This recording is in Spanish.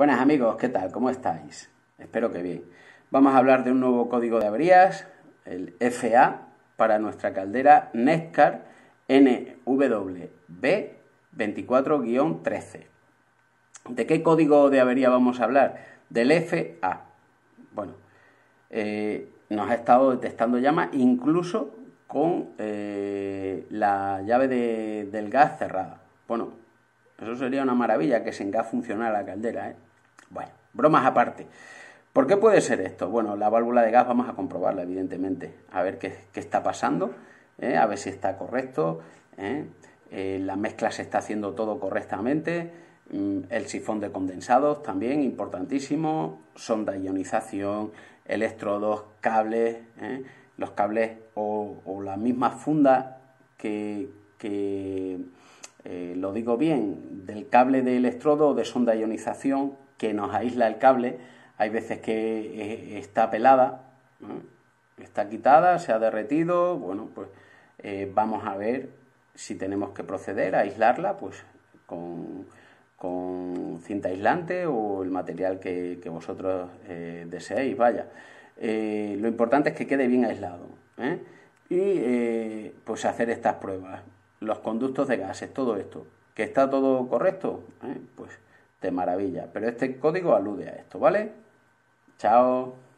Buenas amigos, ¿qué tal? ¿Cómo estáis? Espero que bien. Vamos a hablar de un nuevo código de averías, el FA, para nuestra caldera Nescar NWB24-13. ¿De qué código de avería vamos a hablar? Del FA. Bueno, eh, nos ha estado detectando llamas incluso con eh, la llave del gas cerrada. Bueno, eso sería una maravilla que se gas funcionara la caldera, ¿eh? Bueno, bromas aparte. ¿Por qué puede ser esto? Bueno, la válvula de gas vamos a comprobarla, evidentemente, a ver qué, está pasando, ¿eh? a ver si está correcto, ¿eh? Eh, la mezcla se está haciendo todo correctamente, mm, el sifón de condensados también, importantísimo, sonda de ionización, electrodos, cables, los cables o, la misma funda que, que lo digo bien, del cable de electrodo o de sonda ionización que nos aísla el cable. Hay veces que eh, está pelada, está quitada, se ha derretido. Bueno, pues eh, vamos a ver si tenemos que proceder a aislarla, pues con, cinta aislante o el material que, vosotros eh, deseéis, vaya. Eh, lo importante es que quede bien aislado. Y pues hacer estas pruebas. Los conductos de gases, todo esto. ¿Que está todo correcto? Pues de maravilla. Pero este código alude a esto, ¿vale? Chao.